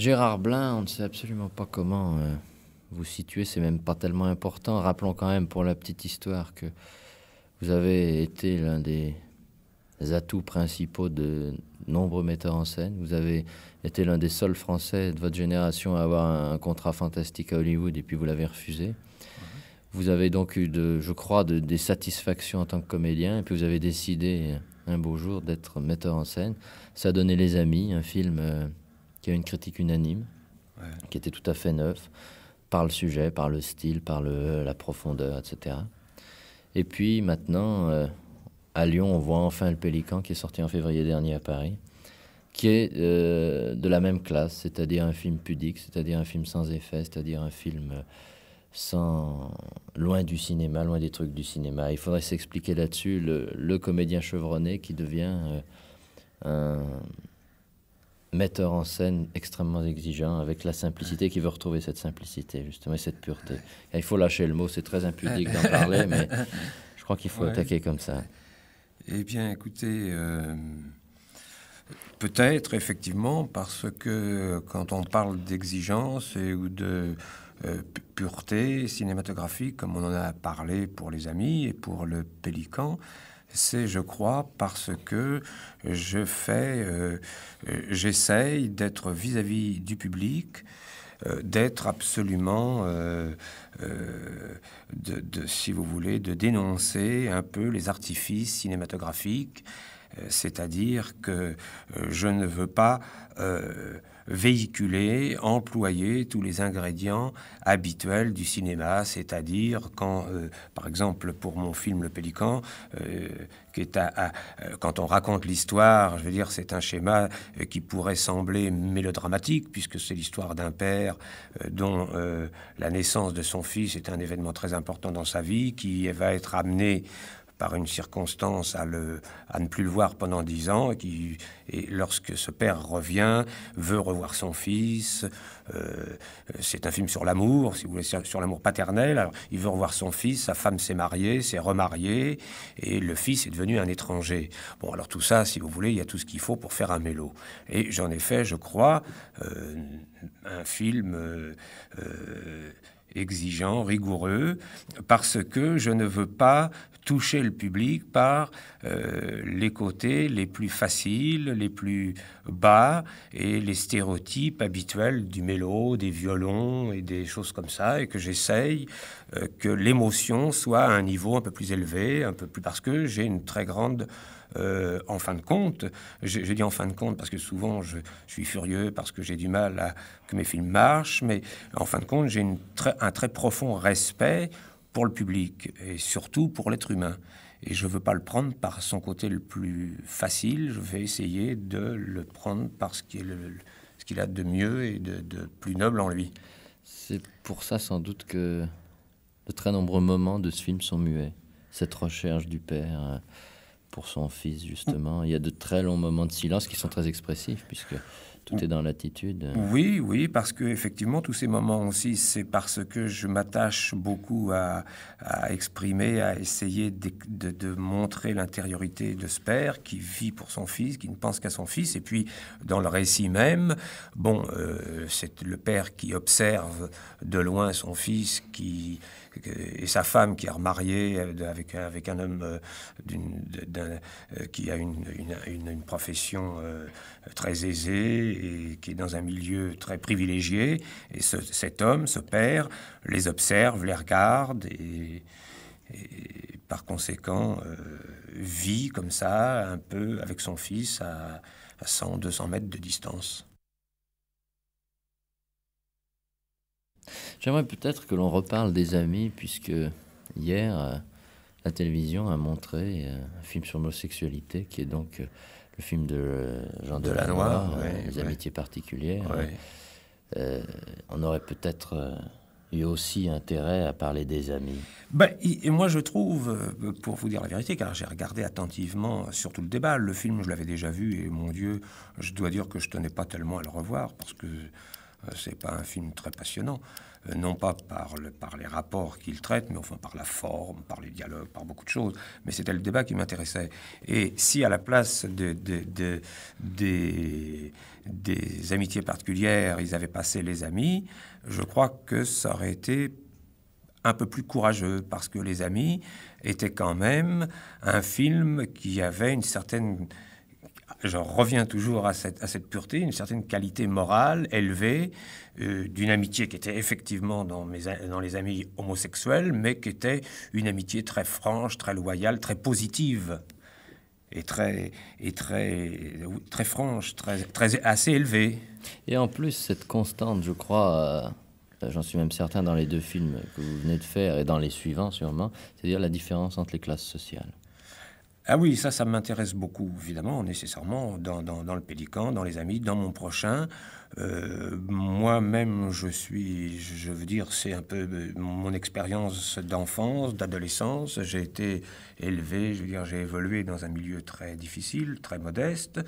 Gérard Blin, on ne sait absolument pas comment euh, vous situer, c'est même pas tellement important. Rappelons quand même pour la petite histoire que vous avez été l'un des atouts principaux de nombreux metteurs en scène. Vous avez été l'un des seuls Français de votre génération à avoir un, contrat fantastique à Hollywood et puis vous l'avez refusé. Vous avez donc eu, je crois, des satisfactions en tant que comédien et puis vous avez décidé un beau jour d'être metteur en scène. Ça a donné Les Amis, un film... Euh, qui a une critique unanime, qui était tout à fait neuf par le sujet, par le style, par le, la profondeur, etc. Et puis maintenant, euh, à Lyon, on voit enfin le Pélican qui est sorti en février dernier à Paris, qui est euh, de la même classe, c'est-à-dire un film pudique, c'est-à-dire un film sans effet, c'est-à-dire un film euh, sans loin du cinéma, loin des trucs du cinéma. Il faudrait s'expliquer là-dessus le, le, comédien chevronné qui devient un metteur en scène extrêmement exigeant, avec la simplicité, qui veut retrouver cette simplicité, justement, et cette pureté. il faut lâcher le mot, c'est très impudique d'en parler, mais je crois qu'il faut attaquer comme ça. Eh bien, écoutez, euh, peut-être, effectivement, parce que quand on parle d'exigence ou de euh, pureté cinématographique, comme on en a parlé pour Les Amis et pour Le Pélican, c'est, je crois, parce que je fais, euh, j'essaye d'être vis-à-vis du public, euh, d'être absolument, euh, si vous voulez, de dénoncer un peu les artifices cinématographiques euh, c'est-à-dire que euh, je ne veux pas euh, véhiculer, employer tous les ingrédients habituels du cinéma, c'est-à-dire quand, par exemple, pour mon film Le Pélican, qui est quand on raconte l'histoire, je veux dire, c'est un schéma qui pourrait sembler mélodramatique, puisque c'est l'histoire d'un père dont la naissance de son fils est un événement très important dans sa vie, qui va être amené par une circonstance à, ne plus le voir pendant dix ans, et, qui, lorsque ce père revient, veut revoir son fils. Euh, c'est un film sur l'amour, si vous voulez, sur l'amour paternel. il veut revoir son fils, sa femme s'est mariée, s'est remariée, et le fils est devenu un étranger. Bon, alors tout ça, si vous voulez, il y a tout ce qu'il faut pour faire un mélo. Et j'en ai fait, je crois, euh, un film. Euh, exigeant, rigoureux, parce que je ne veux pas toucher le public par euh, les côtés les plus faciles, les plus bas et les stéréotypes habituels du mélo, des violons et des choses comme ça, et que j'essaye euh, que l'émotion soit à un niveau un peu plus élevé, un peu plus parce que j'ai une très grande euh, en fin de compte, j'ai dit en fin de compte parce que souvent je, suis furieux parce que j'ai du mal à que mes films marchent, mais en fin de compte, j'ai un très profond respect pour le public et surtout pour l'être humain. Et je ne veux pas le prendre par son côté le plus facile, je vais essayer de le prendre par ce qu'il a de mieux et de, de plus noble en lui. C'est pour ça sans doute que de très nombreux moments de ce film sont muets. Cette recherche du père, euh, pour son fils, justement. Il y a de très longs moments de silence qui sont très expressifs, puisque tout est dans l'attitude. Oui, oui, parce que effectivement, tous ces moments aussi, c'est parce que je m'attache beaucoup à, exprimer, à essayer de, montrer l'intériorité de ce père qui vit pour son fils, qui ne pense qu'à son fils. Et puis, dans le récit même, bon, euh, c'est le père qui observe de loin son fils, qui et sa femme qui est remariée euh, avec, avec un homme euh, euh, qui a une, profession très aisée et qui est dans un milieu très privilégié. Et cet homme, ce père, les observe, les regarde et, par conséquent vit comme ça, un peu avec son fils à 100, 200 mètres de distance. J'aimerais peut-être que l'on reparle des amis, puisque hier, euh, la télévision a montré euh, un film sur l'homosexualité, qui est donc euh, le film de Jean Delannoy, Les amitiés particulières. on aurait peut-être eu aussi intérêt à parler des amis. Ben, et moi, je trouve, pour vous dire la vérité, car j'ai regardé attentivement surtout le débat, le film, je l'avais déjà vu, et mon Dieu, je dois dire que je tenais pas tellement à le revoir, parce que euh, c'est pas un film très passionnant, euh, non pas par, les rapports qu'il traite, mais enfin par la forme, par les dialogues, par beaucoup de choses. Mais c'était le débat qui m'intéressait. Et si à la place des, des amitiés particulières, ils avaient passé les amis, je crois que ça aurait été un peu plus courageux parce que Les Amis était quand même un film qui avait une certaine je reviens toujours à cette, à cette pureté, une certaine qualité morale élevée, euh, d'une amitié qui était effectivement dans, mes, dans les amis homosexuels, mais qui était une amitié très franche, très loyale, très positive et très, et très, très franche, très, très, assez élevée. Et en plus, cette constante, je crois, euh, j'en suis même certain dans les deux films que vous venez de faire et dans les suivants sûrement, c'est-à-dire la différence entre les classes sociales. Ah oui, ça, ça m'intéresse beaucoup, évidemment, nécessairement, dans, le Pélican, dans les amis, dans mon prochain. Moi-même, je suis, je veux dire, c'est un peu mon expérience d'enfance, d'adolescence. J'ai été élevé, je veux dire, j'ai évolué dans un milieu très difficile, très modeste.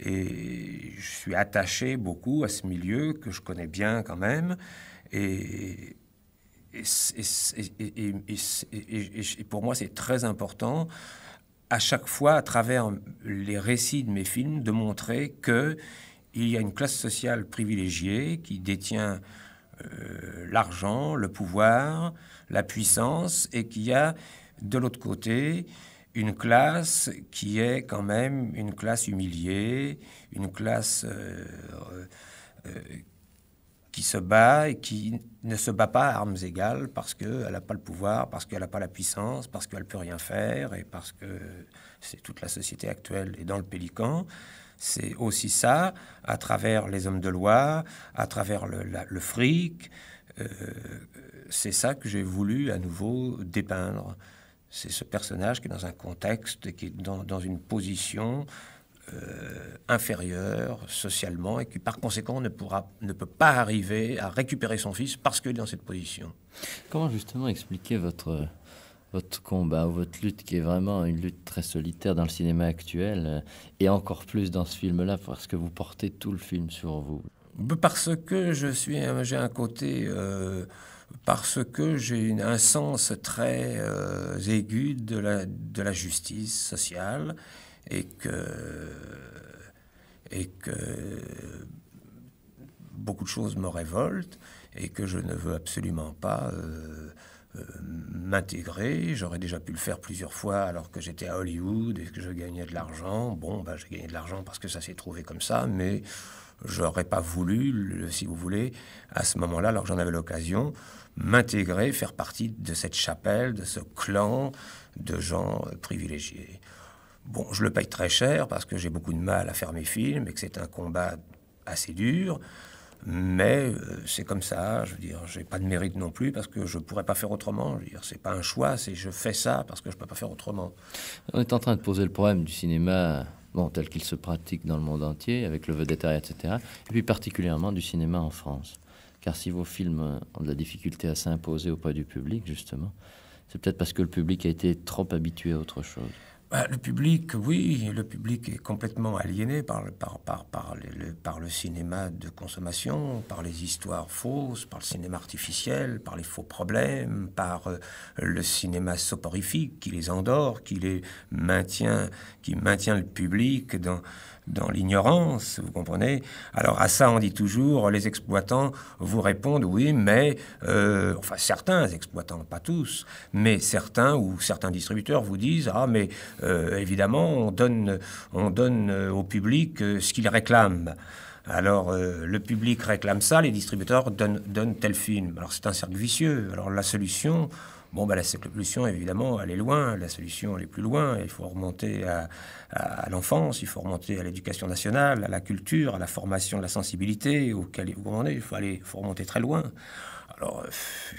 Et je suis attaché beaucoup à ce milieu que je connais bien quand même. Et, et, pour moi, c'est très important à chaque fois, à travers les récits de mes films, de montrer que il y a une classe sociale privilégiée qui détient euh, l'argent, le pouvoir, la puissance, et qu'il y a de l'autre côté une classe qui est quand même une classe humiliée, une classe euh, euh, qui se bat et qui ne se bat pas à armes égales parce qu'elle n'a pas le pouvoir, parce qu'elle n'a pas la puissance, parce qu'elle ne peut rien faire et parce que c'est toute la société actuelle et dans le Pélican. C'est aussi ça, à travers les hommes de loi, à travers le, fric. Euh, c'est ça que j'ai voulu à nouveau dépeindre. C'est ce personnage qui est dans un contexte, qui est dans une position euh, inférieur socialement et qui par conséquent ne, pourra, ne peut pas arriver à récupérer son fils parce que est dans cette position. Comment justement expliquer votre, votre combat ou votre lutte qui est vraiment une lutte très solitaire dans le cinéma actuel euh, et encore plus dans ce film-là parce que vous portez tout le film sur vous Parce que je suis, j'ai un côté... Euh, parce que j'ai un sens très aigu de la, de la justice sociale et que, et que beaucoup de choses me révoltent et que je ne veux absolument pas euh, euh, m'intégrer. J'aurais déjà pu le faire plusieurs fois alors que j'étais à Hollywood et que je gagnais de l'argent. Bon, ben, j'ai gagné de l'argent parce que ça s'est trouvé comme ça, mais je n'aurais pas voulu, si vous voulez, à ce moment-là, alors que j'en avais l'occasion, m'intégrer, faire partie de cette chapelle, de ce clan de gens privilégiés. Bon, je le paye très cher parce que j'ai beaucoup de mal à faire mes films et que c'est un combat assez dur. Mais euh, c'est comme ça, je veux dire, j'ai pas de mérite non plus parce que je pourrais pas faire autrement. Je veux dire, c'est pas un choix, c'est je fais ça parce que je peux pas faire autrement. On est en train de poser le problème du cinéma, bon, tel qu'il se pratique dans le monde entier, avec le vedettariat, etc. Et puis particulièrement du cinéma en France. Car si vos films ont de la difficulté à s'imposer auprès du public, justement, c'est peut-être parce que le public a été trop habitué à autre chose. Bah, le public, oui, le public est complètement aliéné par, par, le, par le cinéma de consommation, par les histoires fausses, par le cinéma artificiel, par les faux problèmes, par euh, le cinéma soporifique qui les endort, qui les maintient, qui maintient le public dans, dans l'ignorance, vous comprenez Alors à ça, on dit toujours, les exploitants vous répondent oui, mais, euh, enfin certains exploitants, pas tous, mais certains ou certains distributeurs vous disent, ah mais euh, évidemment, on donne, on donne euh, au public ce qu'il réclame. Alors, le public réclame ça, les distributeurs donnent, donnent tel film. Alors, c'est un cercle vicieux. Alors, la solution, Bon, bah, la solution, évidemment, elle est loin, la solution, elle est plus loin. Il faut remonter à, l'enfance, il faut remonter à l'éducation nationale, à la culture, à la formation de la sensibilité, auquel vous il faut, aller, faut remonter très loin. Alors, euh,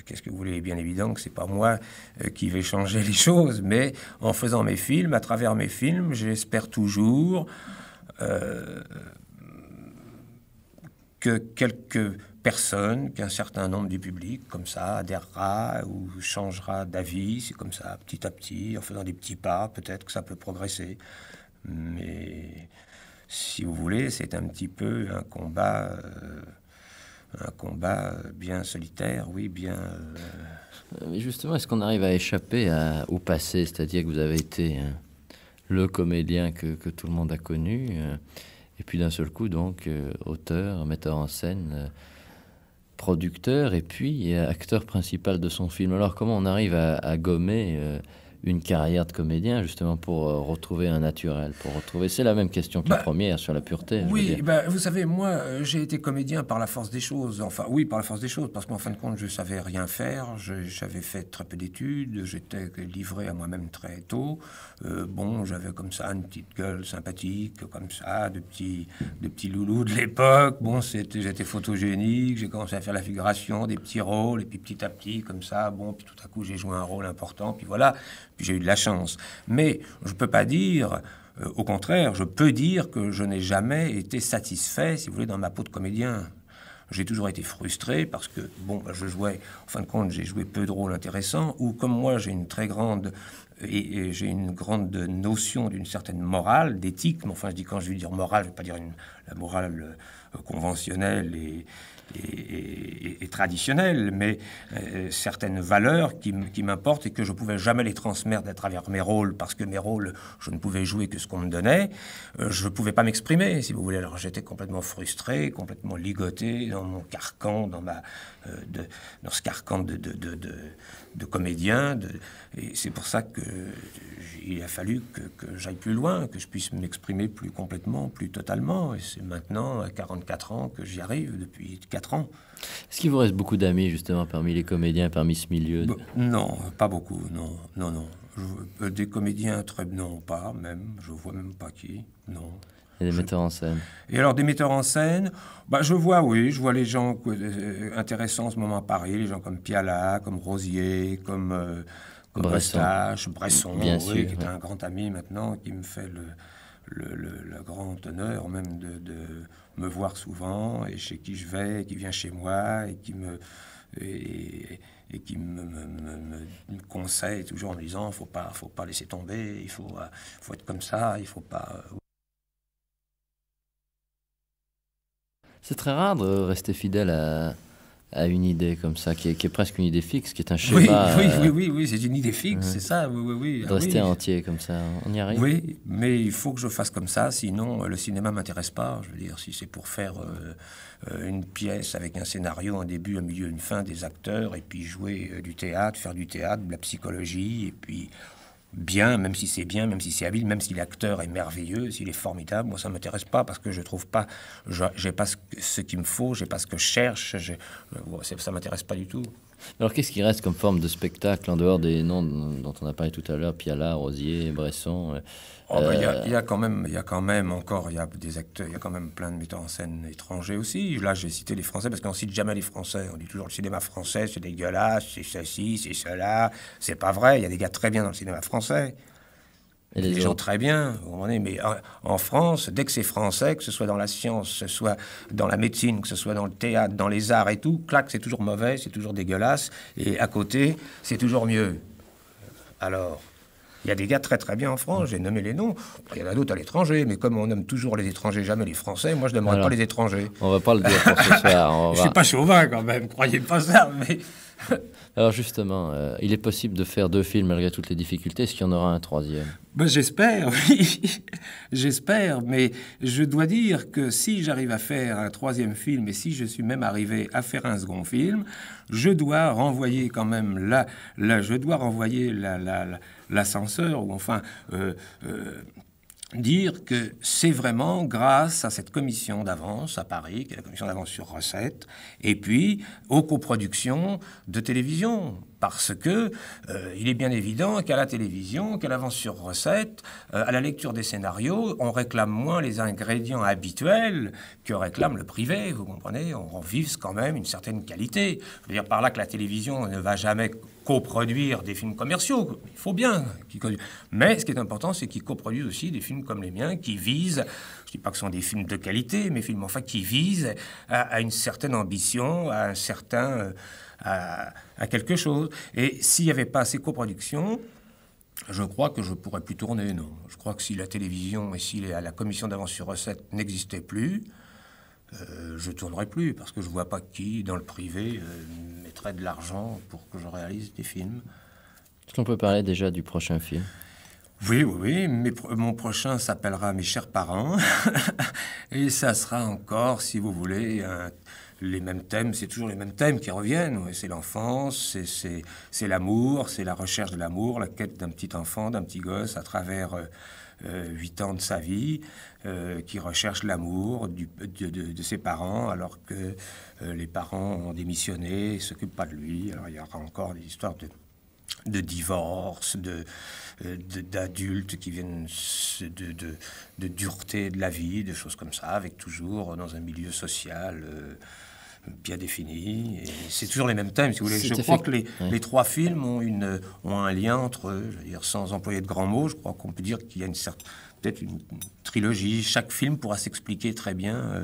qu'est-ce que vous voulez Bien évident que c'est pas moi euh, qui vais changer les choses, mais en faisant mes films, à travers mes films, j'espère toujours euh, que quelques personne qu'un certain nombre du public, comme ça, adhérera ou changera d'avis. C'est comme ça, petit à petit, en faisant des petits pas, peut-être que ça peut progresser. Mais si vous voulez, c'est un petit peu un combat, euh, un combat bien solitaire, oui, bien. Euh, Mais justement, est-ce qu'on arrive à échapper à, au passé C'est-à-dire que vous avez été hein, le comédien que, que, tout le monde a connu, euh, et puis d'un seul coup, donc, auteur, metteur en scène producteur et puis acteur principal de son film. Alors comment on arrive à, à gommer euh, une carrière de comédien justement pour euh, retrouver un naturel, pour retrouver. C'est la même question que la bah, première sur la pureté. Oui, bah, vous savez, moi euh, j'ai été comédien par la force des choses. Enfin, oui, par la force des choses, parce qu'en fin de compte, je savais rien faire. J'avais fait très peu d'études. J'étais livré à moi-même très tôt. Euh, bon, j'avais comme ça une petite gueule sympathique, comme ça, de petits, de petits loulous de l'époque. Bon, c'était, j'étais photogénique. J'ai commencé à faire la figuration, des petits rôles, et puis petit à petit, comme ça, bon, puis tout à coup j'ai joué un rôle important. Puis voilà j'ai eu de la chance. Mais je ne peux pas dire euh, au contraire, je peux dire que je n'ai jamais été satisfait, si vous voulez, dans ma peau de comédien. J'ai toujours été frustré parce que, bon, bah, je jouais, en fin de compte, j'ai joué peu de rôles intéressants, ou comme moi, j'ai une très grande et, j'ai une grande notion d'une certaine morale, d'éthique. Mais enfin, je dis quand je veux dire morale, je ne veux pas dire une, la morale euh, conventionnelle et, et, traditionnelle, mais euh, certaines valeurs qui, m'importent et que je ne pouvais jamais les transmettre à travers mes rôles, parce que mes rôles, je ne pouvais jouer que ce qu'on me donnait. Euh, je ne pouvais pas m'exprimer, si vous voulez. Alors j'étais complètement frustré, complètement ligoté dans mon carcan, dans, ma, de, dans ce carcan de, de, de comédien. et c'est pour ça que il a fallu que, j'aille plus loin, que je puisse m'exprimer plus complètement, plus totalement. Et c'est maintenant, à 44 ans, que j'y arrive, depuis 4 ans. Est-ce qu'il vous reste beaucoup d'amis, justement, parmi les comédiens, parmi ce milieu Non, pas beaucoup, non, non, non. Euh, des comédiens, très, non, pas même. Je vois même pas qui, non. Et des metteurs en scène. Et alors, des metteurs en scène, bah, je vois, oui, je vois les gens euh, intéressants en ce moment à Paris, les gens comme Piala, comme Rosier, comme... Euh, Bresson. Bresson, qui est un grand ami maintenant, qui me fait le, grand honneur même de, me voir souvent, et chez qui je vais, qui vient chez moi, et qui me... conseille toujours en disant faut pas faut pas laisser tomber il faut faut être comme ça il faut pas euh, c'est très rare de rester fidèle à, à une idée comme ça, qui est, qui est, presque une idée fixe, qui est un schéma. Oui, euh, oui, oui, c'est une idée fixe, c'est ça, oui, oui, oui. Ah de rester entier comme ça, on y arrive. Oui, mais il faut que je fasse comme ça, sinon euh, le cinéma m'intéresse pas. Je veux dire, si c'est pour faire euh, une pièce avec un scénario, un début, un milieu, une fin, des acteurs, et puis jouer du théâtre, faire du théâtre, de la psychologie, et puis bien, même si c'est bien, même si c'est habile, même si l'acteur est merveilleux, s'il est formidable, moi ça ne m'intéresse pas parce que je trouve pas, j'ai pas ce, qu'il me faut, je j'ai pas ce que je cherche, ça m'intéresse pas du tout. Alors qu'est-ce qui reste comme forme de spectacle en dehors des noms dont on a parlé tout à l'heure, Piala, Rosier, Bresson euh, oh, bah, euh, Il y, a, quand même, il y a quand même encore, il y a des acteurs, il y a quand même plein de metteurs en scène étrangers aussi. Là, j'ai cité les Français parce qu'on cite jamais les Français. On dit toujours le cinéma français, c'est dégueulasse, c'est ceci, c'est cela. C'est pas vrai. Il y a des gars très bien dans le cinéma français les, gens très bien, vous comprenez, mais ah, en France, dès que c'est français, que ce soit dans la science, que ce soit dans la médecine, que ce soit dans le théâtre, dans les arts et tout, clac, c'est toujours mauvais, c'est toujours dégueulasse, et à côté, c'est toujours mieux. Alors, il y a des gars très très bien en France, j'ai nommé les noms. Il y en a d'autres à l'étranger, mais comme on nomme toujours les étrangers, jamais les Français, moi je n'aimerais pas les étrangers. On va pas le dire pour ce soir. On va... je suis pas chauvin quand même, croyez pas ça, mais Alors justement, euh, il est possible de faire deux films malgré toutes les difficultés. Est-ce qu'il y en aura un troisième ben, J'espère, oui. J'espère. Mais je dois dire que si j'arrive à faire un troisième film et si je suis même arrivé à faire un second film, je dois renvoyer quand même là, je dois renvoyer l'ascenseur la, ou enfin... Euh, euh, dire que c'est vraiment grâce à cette commission d'avance à Paris, qui est la commission d'avance sur recettes, et puis aux coproductions de télévision parce que euh, il est bien évident qu'à la télévision, qu'à l'avance sur recette, euh, à la lecture des scénarios, on réclame moins les ingrédients habituels que réclame le privé. Vous comprenez On, on vise quand même une certaine qualité. Je veux dire par là que la télévision ne va jamais coproduire des films commerciaux. Il faut bien qu'ils Mais ce qui est important, c'est qu'ils coproduisent aussi des films comme les miens qui visent qui dis pas que ce sont des films de qualité, mais films enfin qui visent à, une certaine ambition, à un certain, euh, à, quelque chose. Et s'il n'y avait pas ces coproductions, je crois que je pourrais plus tourner, non. Je crois que si la télévision et si la, commission d'avance sur recette n'existait plus, euh, je tournerais plus parce que je vois pas qui dans le privé euh, mettrait de l'argent pour que je réalise des films. Est-ce qu'on peut parler déjà du prochain film oui, oui, oui. mon prochain s'appellera Mes chers parents. et ça sera encore, si vous voulez, les mêmes thèmes. C'est toujours les mêmes thèmes qui reviennent. C'est l'enfance, c'est l'amour, c'est la recherche de l'amour, la quête d'un petit enfant, d'un petit gosse à travers. Euh, euh, huit ans de sa vie, euh, qui recherche l'amour de, ses parents alors que les parents ont démissionné, s'occupent pas de lui. Alors il y aura encore des histoires de de divorce, euh, de, d'adultes qui viennent de, de, dureté de la vie, de choses comme ça, avec toujours euh, dans un milieu social euh, bien défini. c'est toujours les mêmes thèmes, si vous voulez. Je crois que les, les, trois films ont, une, ont un lien entre, eux, dire, sans employer de grands mots, je crois qu'on peut dire qu'il y a une peut-être une, trilogie. Chaque film pourra s'expliquer très bien.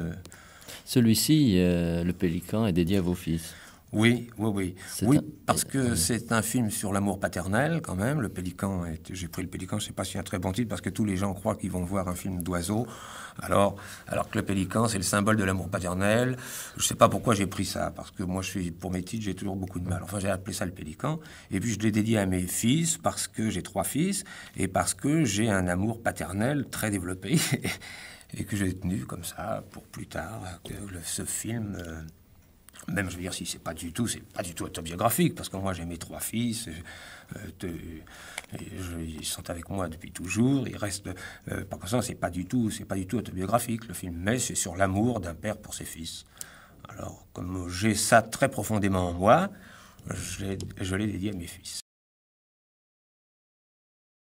Celui-ci, Le Pélican, est dédié à vos fils. Oui, oui, oui. Oui, parce que euh, c'est un film sur l'amour paternel, quand même. Le Pélican, j'ai pris le Pélican, je ne sais pas si c'est un très bon titre, parce que tous les gens croient qu'ils vont voir un film d'oiseau, alors, alors que le Pélican, c'est le symbole de l'amour paternel. Je ne sais pas pourquoi j'ai pris ça, parce que moi, je suis, pour mes titres, j'ai toujours beaucoup de mal. Enfin, j'ai appelé ça le Pélican. Et puis, je l'ai dédié à mes fils, parce que j'ai trois fils, et parce que j'ai un amour paternel très développé, et que j'ai tenu comme ça pour plus tard, que ce film. Euh, même, je veux dire, si c'est pas du tout, c'est pas du tout autobiographique, parce que moi, j'ai mes trois fils, euh, ils sont avec moi depuis toujours, ils restent, euh, par conséquent, c'est pas du tout, c'est pas du tout autobiographique, le film, mais c'est sur l'amour d'un père pour ses fils. Alors, comme j'ai ça très profondément en moi, je l'ai dédié à mes fils.